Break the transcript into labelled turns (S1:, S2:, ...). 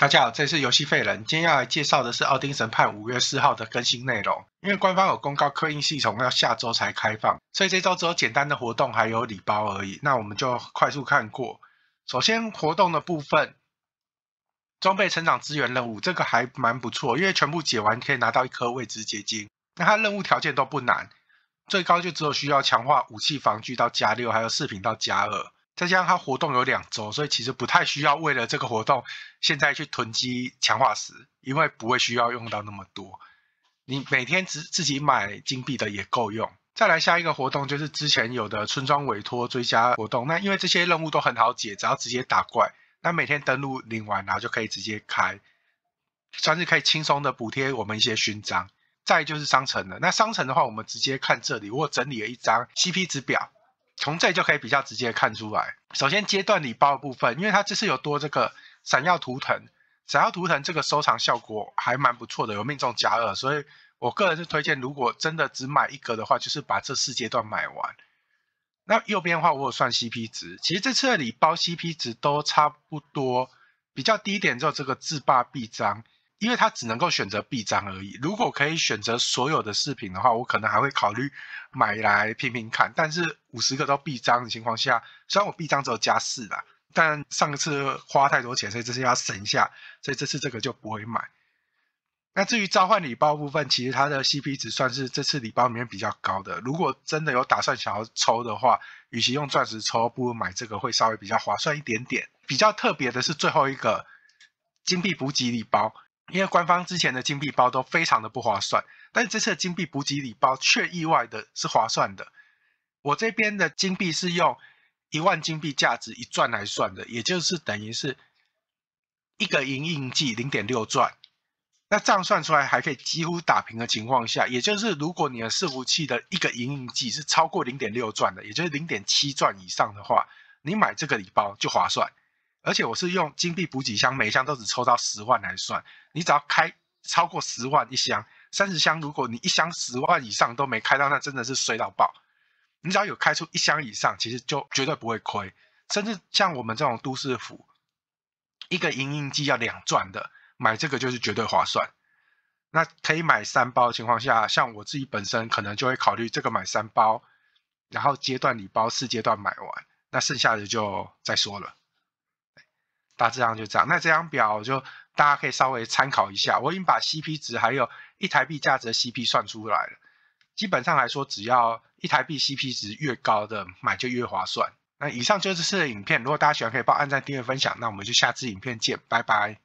S1: 大家好，这里是游戏废人。今天要来介绍的是《奥丁审判》五月四号的更新内容。因为官方有公告，刻印系统要下周才开放，所以这周只有简单的活动还有礼包而已。那我们就快速看过。首先，活动的部分，装备成长资源任务，这个还蛮不错，因为全部解完可以拿到一颗未知结晶。那它任务条件都不难，最高就只有需要强化武器防具到加六，还有饰品到加二。再加上它活动有两周，所以其实不太需要为了这个活动现在去囤积强化石，因为不会需要用到那么多。你每天自自己买金币的也够用。再来下一个活动就是之前有的村庄委托追加活动，那因为这些任务都很好解，只要直接打怪，那每天登录领完然后就可以直接开，算是可以轻松的补贴我们一些勋章。再就是商城了，那商城的话我们直接看这里，我整理了一张 CP 值表。从这就可以比较直接看出来。首先阶段礼包部分，因为它这次有多这个闪耀图腾，闪耀图腾这个收藏效果还蛮不错的，有命中加二，所以我个人是推荐，如果真的只买一个的话，就是把这四阶段买完。那右边的话，我有算 CP 值，其实这次的礼包 CP 值都差不多，比较低一点。之后这个自霸臂章。因为它只能够选择 B 章而已。如果可以选择所有的饰品的话，我可能还会考虑买来拼拼看。但是五十个都 B 章的情况下，虽然我 B 章只有加四啦，但上一次花太多钱，所以这次要省下，所以这次这个就不会买。那至于召唤礼包部分，其实它的 CP 值算是这次礼包里面比较高的。如果真的有打算想要抽的话，与其用钻石抽，不如买这个会稍微比较划算一点点。比较特别的是最后一个金币补给礼包。因为官方之前的金币包都非常的不划算，但是这次的金币补给礼包却意外的是划算的。我这边的金币是用一万金币价值一钻来算的，也就是等于是一个银印记零点六钻。那这样算出来还可以几乎打平的情况下，也就是如果你的伺服器的一个银印记是超过零点六钻的，也就是零点七钻以上的话，你买这个礼包就划算。而且我是用金币补给箱，每箱都只抽到十万来算。你只要开超过十万一箱，三十箱如果你一箱十万以上都没开到，那真的是衰到爆。你只要有开出一箱以上，其实就绝对不会亏。甚至像我们这种都市服，一个银印机要两钻的，买这个就是绝对划算。那可以买三包的情况下，像我自己本身可能就会考虑这个买三包，然后阶段礼包四阶段买完，那剩下的就再说了。大致上就这样，那这张表就大家可以稍微参考一下。我已经把 CP 值，还有一台币价值的 CP 算出来了。基本上来说，只要一台币 CP 值越高的，买就越划算。那以上就是这次的影片，如果大家喜欢，可以帮按赞、订阅、分享。那我们就下次影片见，拜拜。